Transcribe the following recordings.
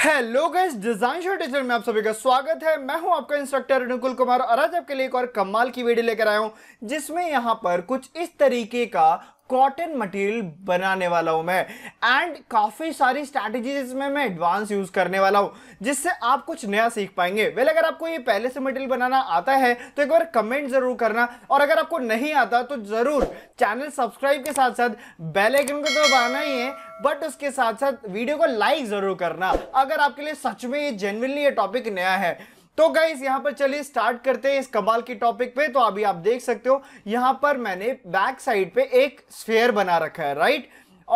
Hello guys design show teacher में आप सभी का स्वागत है मैं हूं आपका इंस्ट्रक्टर अनुकुल कुमार और आज आपके लिए एक और कमाल की वीडियो लेकर आया हूं जिसमें यहां पर कुछ इस तरीके का कॉटन मटेरियल बनाने वाला हूँ मैं एंड काफ़ी सारी स्ट्रैटेजीज इसमें मैं एडवांस यूज़ करने वाला हूँ जिससे आप कुछ नया सीख पाएंगे वेल अगर आपको ये पहले से मटेरियल बनाना आता है तो एक बार कमेंट ज़रूर करना और अगर आपको नहीं आता तो ज़रूर चैनल सब्सक्राइब के साथ साथ बेल आइकन को तो दबाना ही है बट उसके साथ साथ वीडियो को लाइक ज़रूर करना अगर आपके लिए सच में ये जेनविनली ये टॉपिक नया है तो गाइज यहाँ पर चलिए स्टार्ट करते हैं इस कमाल की टॉपिक पे तो अभी आप देख सकते हो यहाँ पर मैंने बैक साइड पे एक स्फेयर बना रखा है राइट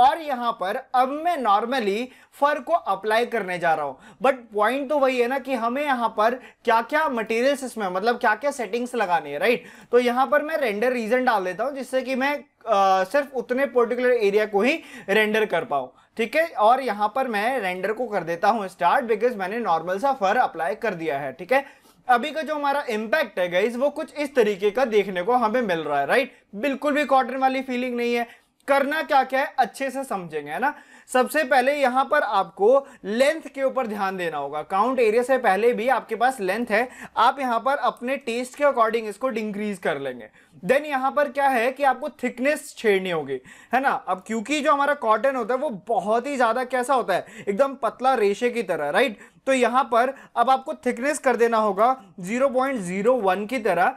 और यहाँ पर अब मैं नॉर्मली फर को अप्लाई करने जा रहा हूं बट पॉइंट तो वही है ना कि हमें यहाँ पर क्या क्या मटेरियल्स इसमें मतलब क्या क्या सेटिंग्स लगानी है राइट तो यहाँ पर मैं रेंडर रीजन डाल देता हूँ जिससे कि मैं आ, सिर्फ उतने पर्टिकुलर एरिया को ही रेंडर कर पाऊं ठीक है और यहां पर मैं रेंडर को कर देता हूं स्टार्ट बिकॉज मैंने नॉर्मल सा फर अप्लाई कर दिया है ठीक है अभी का जो हमारा इम्पैक्ट है गाइज वो कुछ इस तरीके का देखने को हमें मिल रहा है राइट बिल्कुल भी कॉटन वाली फीलिंग नहीं है करना क्या क्या है अच्छे से समझेंगे है ना सबसे पहले यहां पर आपको लेंथ के ऊपर ध्यान देना होगा काउंट एरिया से पहले भी आपके पास लेंथ है आप यहाँ पर अपने टेस्ट के अकॉर्डिंग इसको डिंक्रीज कर लेंगे देन यहां पर क्या है कि आपको थिकनेस छेड़नी होगी है ना अब क्योंकि जो हमारा कॉटन होता है वो बहुत ही ज़्यादा कैसा होता है एकदम पतला रेशे की तरह राइट तो यहां पर अब आपको थिकनेस कर देना होगा 0.01 की तरह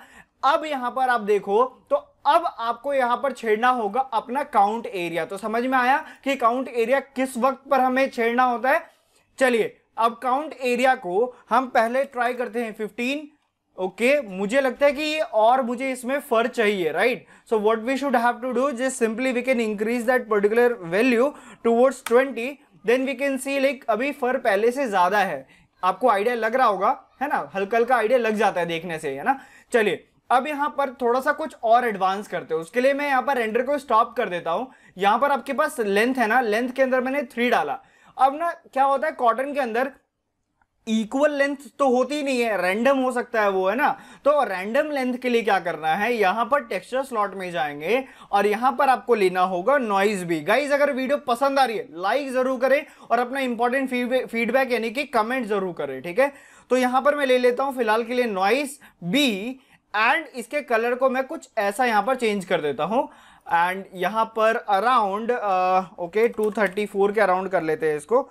अब यहां पर आप देखो तो अब आपको यहां पर छेड़ना होगा अपना काउंट एरिया तो समझ में आया कि काउंट एरिया किस वक्त पर हमें छेड़ना होता है चलिए अब काउंट एरिया को हम पहले ट्राई करते हैं फिफ्टीन ओके okay, मुझे लगता है कि और मुझे इसमें फर चाहिए right so what we should have to do just simply we can increase that particular value towards twenty then we can see like अभी फर पहले से ज़्यादा है आपको आइडिया लग रहा होगा है ना हल्का हल्का आइडिया लग जाता है देखने से है ना चलिए अब यहाँ पर थोड़ा सा कुछ और एडवांस करते हो उसके लिए मैं यहाँ पर रेंडर को स्टॉप कर देता हूँ यहाँ पर आपके पास लेंथ है ना लेंथ के अंदर मैंने थ्री डाला अब ना क्या होता है कॉटन के अंदर इक्वल लेंथ तो होती नहीं है रैंडम हो सकता है वो है ना तो रैंडम लेंथ के लिए क्या करना है यहां पर टेक्सचर स्लॉट में जाएंगे और यहां पर आपको लेना होगा नॉइज भी गाइज अगर वीडियो पसंद आ रही है लाइक जरूर करें और अपना इंपॉर्टेंट फीडबैक यानी कि कमेंट जरूर करें ठीक है तो यहां पर मैं ले लेता हूं फिलहाल के लिए नॉइस बी एंड इसके कलर को मैं कुछ ऐसा यहां पर चेंज कर देता हूं एंड यहां पर around okay two thirty four के अराउंड कर लेते हैं इसको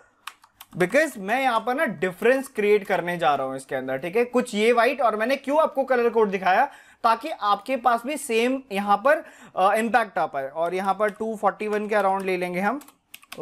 बिकॉज मैं यहाँ पर ना डिफरेंस क्रिएट करने जा रहा हूँ इसके अंदर ठीक है कुछ ये वाइट और मैंने क्यों आपको कलर कोड दिखाया ताकि आपके पास भी सेम यहाँ पर इम्पैक्ट uh, आ पाए और यहाँ पर 241 के अराउंड ले लेंगे हम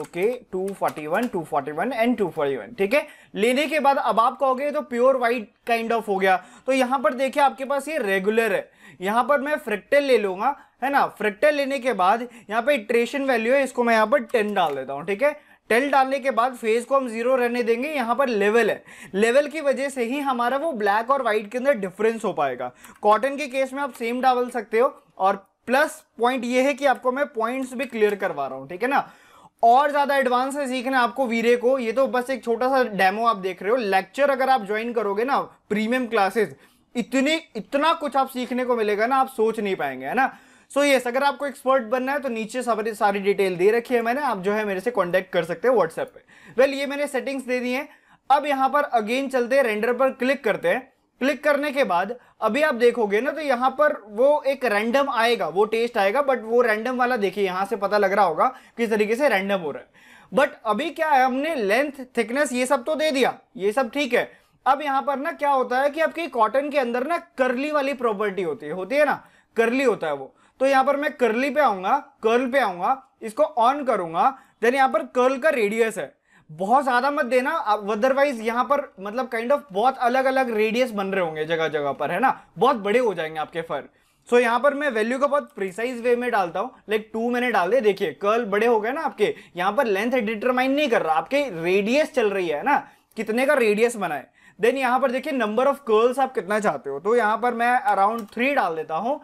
okay two forty one two forty one and two forty one ठीक है लेने के बाद अब आप कहोगे तो प्योर वाइट काइंड ऑफ हो गया तो यहाँ पर देखिए आपके पास ये रेगुलर है यहाँ पर मैं फ्रिक्टेल ले लूँगा है ना फ्रिक्टेल लेने के बाद यहाँ पे इट्रेशन वैल्यू है इसको मैं यहाँ पर टेन डाल देता हूँ ठीक है टेल डालने के बाद फेस को हम जीरो रहने देंगे यहाँ पर लेवल है लेवल की वजह से ही हमारा वो ब्लैक और व्हाइट के अंदर डिफरेंस हो पाएगा कॉटन के केस में आप सेम डाल सकते हो और प्लस पॉइंट ये है कि आपको मैं पॉइंट्स भी क्लियर करवा रहा हूँ ठीक है ना और ज़्यादा एडवांस है सीखना आपको वीरे को ये तो बस एक छोटा सा डेमो आप देख रहे हो लेक्चर अगर आप ज्वाइन करोगे ना प्रीमियम क्लासेस इतनी इतना कुछ आप सीखने को मिलेगा ना आप सोच नहीं पाएंगे है ना सो so, यस yes, अगर आपको एक्सपर्ट बनना है तो नीचे सारी सारी डिटेल दे रखी है मैंने आप जो है मेरे से कॉन्टैक्ट कर सकते हैं व्हाट्सएप पे वेल well, ये मैंने सेटिंग्स दे दी हैं अब यहाँ पर अगेन चलते हैं रेंडर पर क्लिक करते हैं क्लिक करने के बाद अभी आप देखोगे ना तो यहाँ पर वो एक रैंडम आएगा वो टेस्ट आएगा बट वो रैंडम वाला देखिए यहाँ से पता लग रहा होगा किस तरीके से रैंडम हो रहा है बट अभी क्या है हमने लेंथ थिकनेस ये सब तो दे दिया ये सब ठीक है अब यहाँ पर ना क्या होता है कि आपकी कॉटन के अंदर ना करली वाली प्रॉपर्टी होती है होती है ना करली होता है वो तो यहाँ पर मैं कर्ली पे आऊंगा कर्ल पे आऊंगा इसको ऑन करूंगा देन यहाँ पर कर्ल का रेडियस है बहुत ज़्यादा मत देना अदरवाइज यहाँ पर मतलब काइंड ऑफ बहुत अलग अलग रेडियस बन रहे होंगे जगह जगह पर है ना बहुत बड़े हो जाएंगे आपके फर सो so, यहां पर मैं वैल्यू को बहुत प्रिसाइज वे में डालता हूं लाइक टू मैंने डाले देखिए कर्ल बड़े हो गए ना आपके यहाँ पर लेंथ डिटरमाइन नहीं कर रहा आपके रेडियस चल रही है ना कितने का रेडियस बनाए देन यहाँ पर देखिए नंबर ऑफ कर्ल्स आप कितना चाहते हो तो यहां पर मैं अराउंड थ्री डाल देता हूँ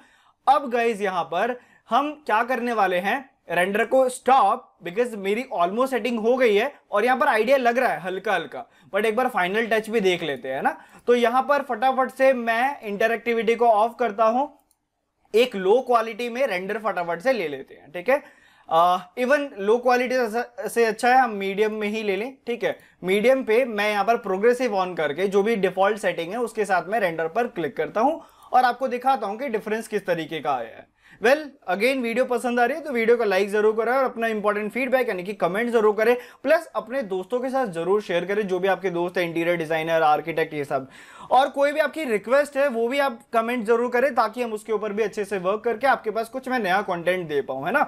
अब गाइज यहां पर हम क्या करने वाले हैं रेंडर को स्टॉप बिकॉज मेरी ऑलमोस्ट सेटिंग हो गई है और यहाँ पर आइडिया लग रहा है हल्का हल्का बट एक बार फाइनल टच भी देख लेते हैं ना तो यहाँ पर फटाफट से मैं इंटरक्टिविटी को ऑफ करता हूँ एक लो क्वालिटी में रेंडर फटाफट से ले लेते हैं ठीक है इवन लो क्वालिटी से अच्छा है हम मीडियम में ही ले लें ठीक है मीडियम पे मैं यहाँ पर प्रोग्रेसिव ऑन करके जो भी डिफॉल्ट सेटिंग है उसके साथ में रेंडर पर क्लिक करता हूँ और आपको दिखाता हूँ कि डिफरेंस किस तरीके का आया है वेल अगेन वीडियो पसंद आ रही है तो वीडियो को लाइक जरूर करें और अपना इंपॉर्टेंट फीडबैक यानी कि कमेंट जरूर करें प्लस अपने दोस्तों के साथ जरूर शेयर करें जो भी आपके दोस्त हैं इंटीरियर डिजाइनर आर्किटेक्ट ये सब और कोई भी आपकी रिक्वेस्ट है वो भी आप कमेंट जरूर करें ताकि हम उसके ऊपर भी अच्छे से वर्क करके आपके पास कुछ मैं नया कॉन्टेंट दे पाऊँ है ना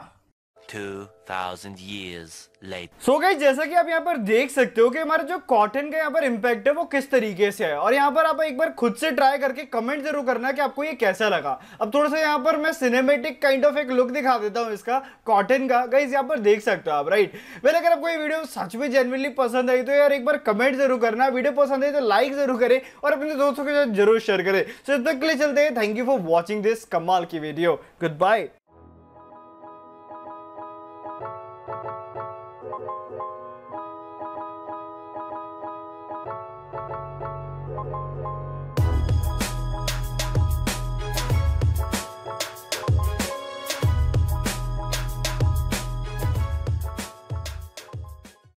2000 years later. So guys, जैसा कि आप यहाँ पर देख सकते हो कि हमारा जो कॉटन का यहाँ पर इम्पैक्ट है वो किस तरीके से है और यहाँ पर आप एक बार खुद से ट्राई करके कमेंट जरूर करना कि आपको ये कैसा लगा अब थोड़ा सा यहाँ पर मैं सिनेमेटिक काइंड ऑफ एक लुक दिखा देता हूँ इसका कॉटन का गाइज यहाँ पर देख सकते हो आप राइट वेल अगर आपको ये वीडियो सच में जेनविनली पसंद आई तो यार एक बार कमेंट जरूर करना वीडियो पसंद आई तो लाइक जरूर करे और अपने दोस्तों के साथ जरूर शेयर करें तो so, तक के लिए चलते हैं thank you for watching this कमाल की वीडियो गुड बाय